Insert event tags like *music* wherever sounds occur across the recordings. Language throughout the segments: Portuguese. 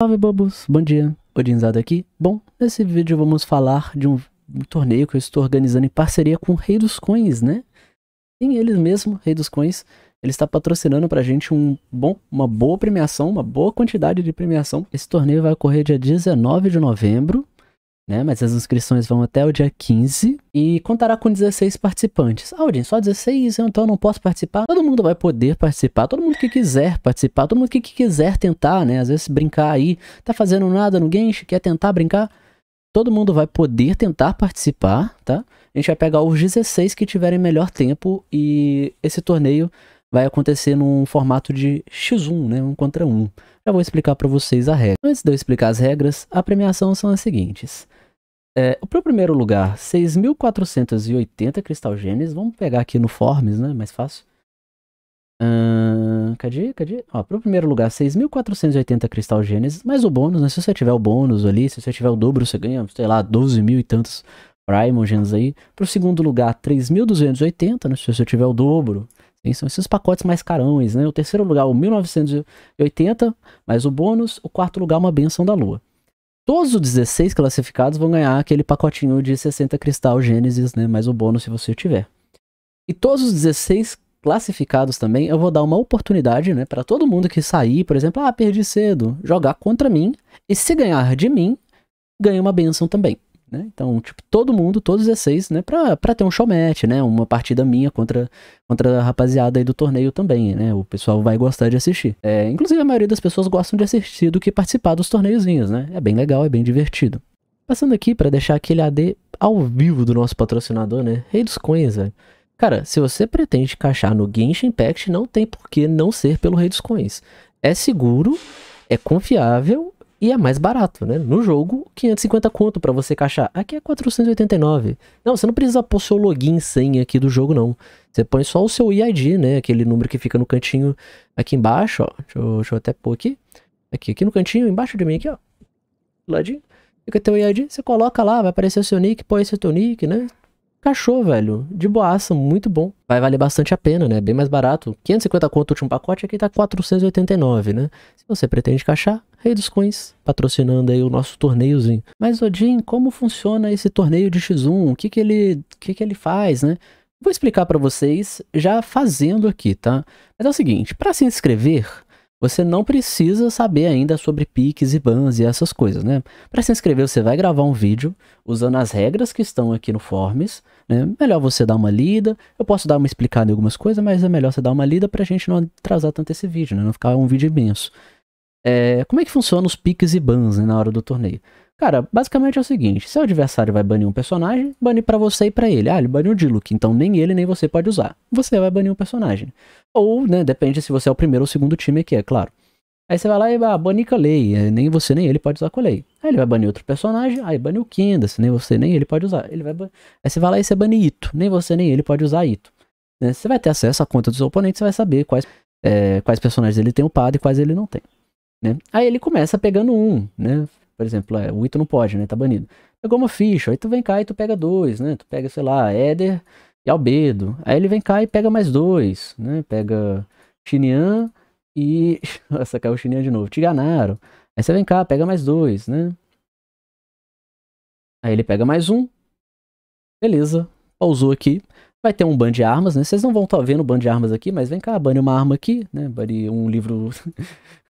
Salve bobos, bom dia, Odinzado aqui. Bom, nesse vídeo vamos falar de um, um, torneio que eu estou organizando em parceria com o Rei dos Coins, né? Sim, eles mesmo, Rei dos Coins, ele está patrocinando pra gente um bom, uma boa premiação, uma boa quantidade de premiação. Esse torneio vai ocorrer dia 19 de novembro, né? Mas as inscrições vão até o dia 15 e contará com 16 participantes. Audin, ah, Odin, só 16, então não posso participar? Todo mundo vai poder participar, todo mundo que quiser participar, todo mundo que quiser tentar, né? Às vezes brincar aí, tá fazendo nada no Genshin, quer tentar brincar? Todo mundo vai poder tentar participar, tá? A gente vai pegar os 16 que tiverem melhor tempo e esse torneio vai acontecer num formato de X1, né, um contra um. Já vou explicar para vocês a regra. Antes de eu explicar as regras, a premiação são as seguintes. É, para o primeiro lugar, 6.480 Cristal Genes. Vamos pegar aqui no Forms, né? Mais fácil. Uh, cadê? Cadê? Ó, pro primeiro lugar, 6.480 Cristal Gênesis, mais o bônus, né? Se você tiver o bônus ali, se você tiver o dobro, você ganha, sei lá, 12 mil e tantos Primogens aí. Pro segundo lugar, 3.280, né? Se você tiver o dobro, Sim, são esses pacotes mais carões, né? O terceiro lugar, o 1980, mais o bônus. O quarto lugar, uma benção da lua. Todos os 16 classificados vão ganhar aquele pacotinho de 60 cristal Gênesis, né? Mais o bônus se você tiver. E todos os 16 classificados também, eu vou dar uma oportunidade, né, para todo mundo que sair, por exemplo, ah, perdi cedo, jogar contra mim e se ganhar de mim, ganha uma benção também. Né? Então, tipo, todo mundo, todos 16, né? Pra, pra ter um showmatch, né? Uma partida minha contra, contra a rapaziada aí do torneio também, né? O pessoal vai gostar de assistir. É, inclusive, a maioria das pessoas gostam de assistir do que participar dos torneiozinhos, né? É bem legal, é bem divertido. Passando aqui para deixar aquele AD ao vivo do nosso patrocinador, né? Rei dos Coins, velho. Cara, se você pretende caixar no Genshin Impact, não tem por que não ser pelo Rei dos Coins. É seguro, é confiável e é mais barato, né? No jogo, 550 conto para você caixar. Aqui é 489. Não, você não precisa pôr seu login senha aqui do jogo, não. Você põe só o seu EID, né? Aquele número que fica no cantinho aqui embaixo, ó. Deixa eu, deixa eu até pôr aqui. Aqui, aqui no cantinho, embaixo de mim, aqui, ó. Ladinho. Fica teu EID, você coloca lá, vai aparecer o seu nick, põe seu teu nick, né? Cachorro velho. De boaça, muito bom. Vai valer bastante a pena, né? Bem mais barato. 550 conto o último pacote, aqui tá 489, né? Se você pretende cachar, Rei dos Coins, patrocinando aí o nosso torneiozinho. Mas Odin, como funciona esse torneio de X1? O que que ele, o que que ele faz, né? Vou explicar para vocês já fazendo aqui, tá? Mas é o seguinte, para se inscrever, você não precisa saber ainda sobre piques e bans e essas coisas, né? Para se inscrever, você vai gravar um vídeo usando as regras que estão aqui no Forms, né? Melhor você dar uma lida. Eu posso dar uma explicada em algumas coisas, mas é melhor você dar uma lida para a gente não atrasar tanto esse vídeo, né? Não ficar um vídeo imenso. É, como é que funciona os piques e bans né, na hora do torneio? Cara, basicamente é o seguinte: seu adversário vai banir um personagem, bane para você e para ele. Ah, ele baniu o Diluc, então nem ele nem você pode usar. Você vai banir um personagem. Ou, né, depende se você é o primeiro ou segundo time aqui, é claro. Aí você vai lá e ah, banir Lei. É, nem você nem ele pode usar lei. Aí ele vai banir outro personagem, aí bane o Candace, nem você nem ele pode usar. Ele vai ban... Aí você vai lá e você banir Ito, nem você nem ele pode usar Ito. Né? Você vai ter acesso à conta dos oponentes, você vai saber quais, é, quais personagens ele tem upado e quais ele não tem. Né? Aí ele começa pegando um, né? Por exemplo, é, o Ito não pode, né? Tá banido. Pegou uma ficha, aí tu vem cá e tu pega dois, né? Tu pega, sei lá, Éder e Albedo. Aí ele vem cá e pega mais dois, né? Pega Xinian e... *laughs* Nossa, caiu o Xinian de novo. Te ganaram. Aí você vem cá, pega mais dois, né? Aí ele pega mais um. Beleza. Pausou aqui. Vai ter um ban de armas, né? Vocês não vão estar tá vendo o ban de armas aqui, mas vem cá, bane uma arma aqui, né? Bane um livro *laughs*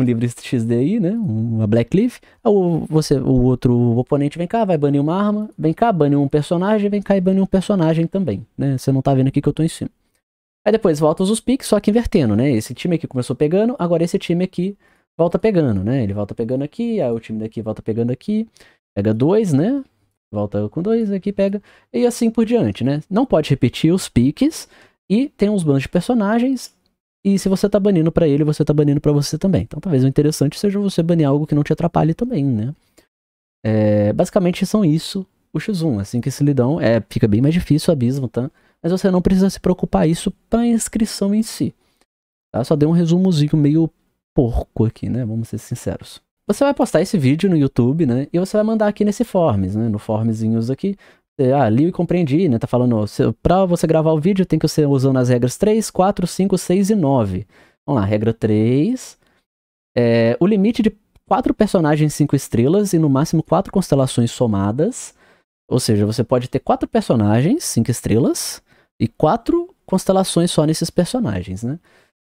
um livro aí né? Uma Blackleaf. Ou você, o outro oponente vem cá, vai banir uma arma, vem cá, bane um personagem, vem cá e bane um personagem também, né? Você não tá vendo aqui que eu tô em cima. Aí depois volta os piques só que invertendo, né? Esse time aqui começou pegando, agora esse time aqui volta pegando, né? Ele volta pegando aqui, aí o time daqui volta pegando aqui, pega dois, né? Volta com dois aqui, pega, e assim por diante, né? Não pode repetir os piques, e tem uns bans de personagens e se você tá banindo para ele, você tá banindo para você também. Então talvez o interessante seja você banir algo que não te atrapalhe também, né? É, basicamente são isso o X1. Assim que esse lidão é, fica bem mais difícil o abismo, tá? Mas você não precisa se preocupar isso pra inscrição em si. Tá? Só dei um resumozinho meio porco aqui, né? Vamos ser sinceros. Você vai postar esse vídeo no YouTube, né? E você vai mandar aqui nesse Forms, né? No Formzinhos aqui. É, ah, li e compreendi, né? Tá falando, pra você gravar o vídeo tem que ser usando as regras 3, 4, 5, 6 e 9. Vamos lá, regra 3. É, o limite de 4 personagens 5 estrelas e no máximo 4 constelações somadas. Ou seja, você pode ter 4 personagens 5 estrelas e 4 constelações só nesses personagens, né?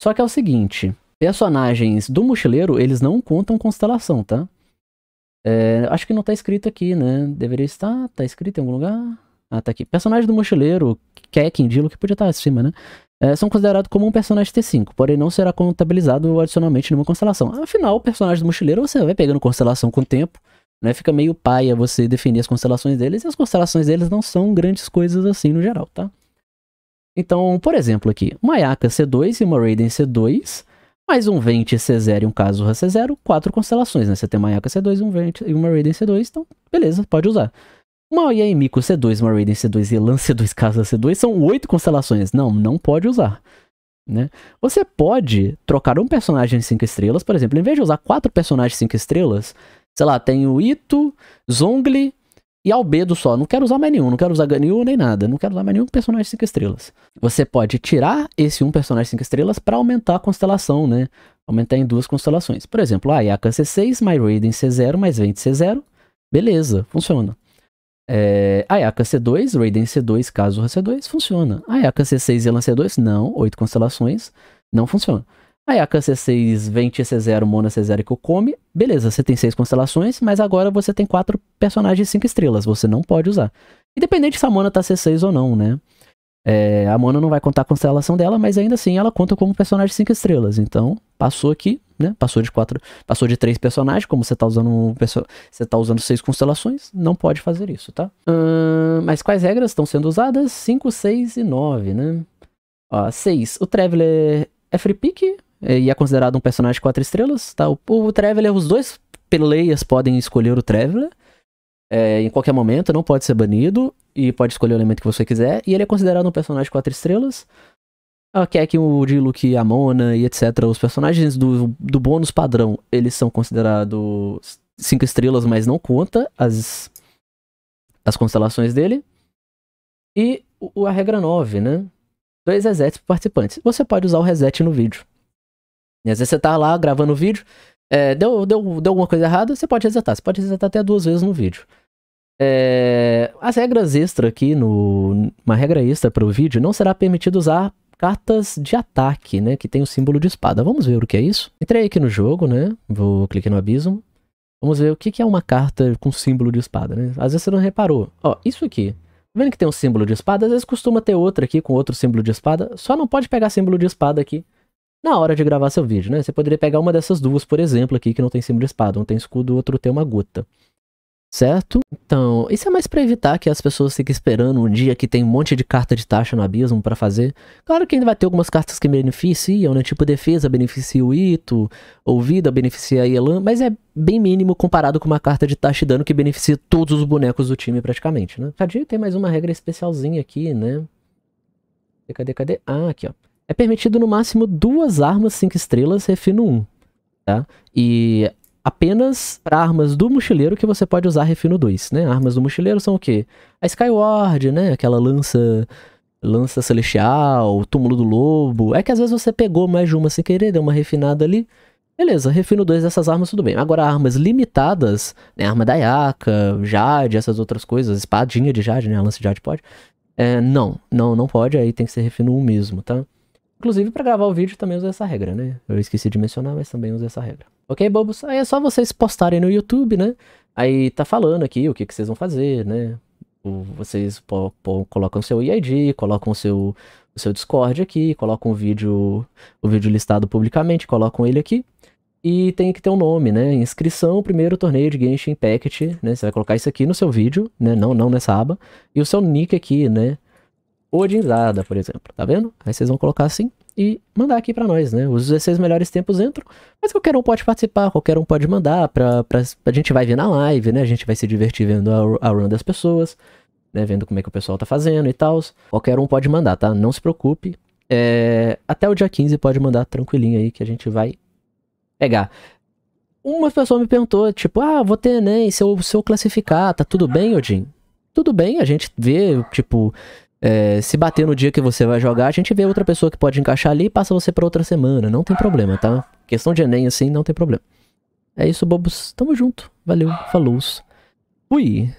Só que é o seguinte, personagens do mochileiro, eles não contam constelação, tá? É, acho que não tá escrito aqui, né? Deveria estar. Tá escrito em algum lugar? Ah, tá aqui. Personagem do mochileiro, Kekin, é Dilo, que podia estar tá acima, né? É, são considerados como um personagem T5, porém não será contabilizado adicionalmente numa constelação. Afinal, o personagem do mochileiro você vai pegando constelação com o tempo, né? Fica meio paia você definir as constelações deles, e as constelações deles não são grandes coisas assim no geral, tá? Então, por exemplo, aqui, uma Yaka C2 e uma Raiden C2 mais um Vente C0 e um Caso C0, quatro constelações, né? Você tem uma Yaka C2 um Vent, e uma Raiden C2, então beleza, pode usar. Uma Yaimiko C2, uma Raiden C2, e Elan C2, Casa C2 são oito constelações. Não, não pode usar. Né? Você pode trocar um personagem de cinco estrelas, por exemplo, em vez de usar quatro personagens de cinco estrelas, sei lá, tem o Ito, Zongli, e albedo só. Não quero usar mais nenhum, não quero usar ganil nem nada, não quero usar mais nenhum personagem 5 estrelas. Você pode tirar esse um personagem 5 estrelas para aumentar a constelação, né? Aumentar em duas constelações. Por exemplo, a ah, Yaka C6, My Raiden C0, mais Vente C0. Beleza, funciona. É, Ayaka C2, Raiden C2, Kazuha C2, funciona. Ayaka C6 e lance C2, não. Oito constelações, não funciona. Aí a c 6 Vente C0, Mona C0 e Kokome. Beleza, você tem 6 constelações, mas agora você tem 4 personagens de 5 estrelas. Você não pode usar. Independente se a Mona tá C6 ou não, né? É, a Mona não vai contar a constelação dela, mas ainda assim ela conta como personagem de 5 estrelas. Então, passou aqui, né? Passou de quatro, passou de três personagens, como você tá usando você tá usando seis constelações, não pode fazer isso, tá? Hum, mas quais regras estão sendo usadas? 5, 6 e 9, né? Ó, 6. O Traveler é free pick, é, e é considerado um personagem quatro estrelas, tá? O, o Traveler, os dois players podem escolher o Traveler é, em qualquer momento, não pode ser banido e pode escolher o elemento que você quiser. E ele é considerado um personagem quatro estrelas. Aqui ah, é que o Diluc, a Mona e etc. Os personagens do, do bônus padrão, eles são considerados cinco estrelas, mas não conta as, as constelações dele. E o, a regra 9, né? Dois resets participantes. Você pode usar o reset no vídeo. E às vezes você tá lá gravando o vídeo, é, deu, deu, deu alguma coisa errada, você pode resetar. Você pode resetar até duas vezes no vídeo. É, as regras extra aqui, no, uma regra extra para o vídeo, não será permitido usar cartas de ataque, né? Que tem o símbolo de espada. Vamos ver o que é isso. Entrei aqui no jogo, né? Vou clicar no abismo. Vamos ver o que, que é uma carta com símbolo de espada, né? Às vezes você não reparou. Ó, isso aqui. Tá vendo que tem um símbolo de espada? Às vezes costuma ter outra aqui com outro símbolo de espada. Só não pode pegar símbolo de espada aqui na hora de gravar seu vídeo, né? Você poderia pegar uma dessas duas, por exemplo, aqui, que não tem símbolo de espada. Um tem escudo, o outro tem uma gota. Certo? Então, isso é mais para evitar que as pessoas fiquem esperando um dia que tem um monte de carta de taxa no abismo para fazer. Claro que ainda vai ter algumas cartas que beneficiam, né? Tipo defesa beneficia o Ito, ou vida beneficia a Elan, mas é bem mínimo comparado com uma carta de taxa de dano que beneficia todos os bonecos do time praticamente, né? Cadê? Tem mais uma regra especialzinha aqui, né? Cadê, cadê? Ah, aqui, ó é permitido no máximo duas armas 5 estrelas refino 1. Tá? E apenas para armas do mochileiro que você pode usar refino 2, né? Armas do mochileiro são o quê? A Skyward, né? Aquela lança lança celestial, túmulo do lobo. É que às vezes você pegou mais de uma sem querer, deu uma refinada ali. Beleza, refino 2 dessas armas, tudo bem. Agora, armas limitadas, né? Arma da Yaka, Jade, essas outras coisas, espadinha de Jade, né? A lança de Jade pode. É, não, não, não pode, aí tem que ser refino 1 mesmo, tá? Inclusive, para gravar o vídeo também usa essa regra, né? Eu esqueci de mencionar, mas também usa essa regra. Ok, bobos? Aí é só vocês postarem no YouTube, né? Aí tá falando aqui o que, que vocês vão fazer, né? Vocês pô, pô, colocam seu EID, colocam seu, o seu Discord aqui, colocam o vídeo, o vídeo listado publicamente, colocam ele aqui. E tem que ter um nome, né? Inscrição, primeiro torneio de Genshin Impact, né? Você vai colocar isso aqui no seu vídeo, né? Não, não nessa aba. E o seu nick aqui, né? odinzada, por exemplo, tá vendo? Aí vocês vão colocar assim e mandar aqui para nós, né? Os 16 melhores tempos entram, mas qualquer um pode participar, qualquer um pode mandar, pra, pra, a gente vai ver na live, né? A gente vai se divertir vendo a, a run das pessoas, né? Vendo como é que o pessoal tá fazendo e tal. Qualquer um pode mandar, tá? Não se preocupe. É, até o dia 15 pode mandar tranquilinho aí que a gente vai pegar uma pessoa me perguntou, tipo, ah, vou ter né, Enem, se eu, se eu classificar, tá tudo bem, Odin? Tudo bem, a gente vê, tipo, é, se bater no dia que você vai jogar, a gente vê outra pessoa que pode encaixar ali e passa você para outra semana. Não tem problema, tá? Questão de Enem assim, não tem problema. É isso, bobos. Tamo junto. Valeu. Falou. Fui.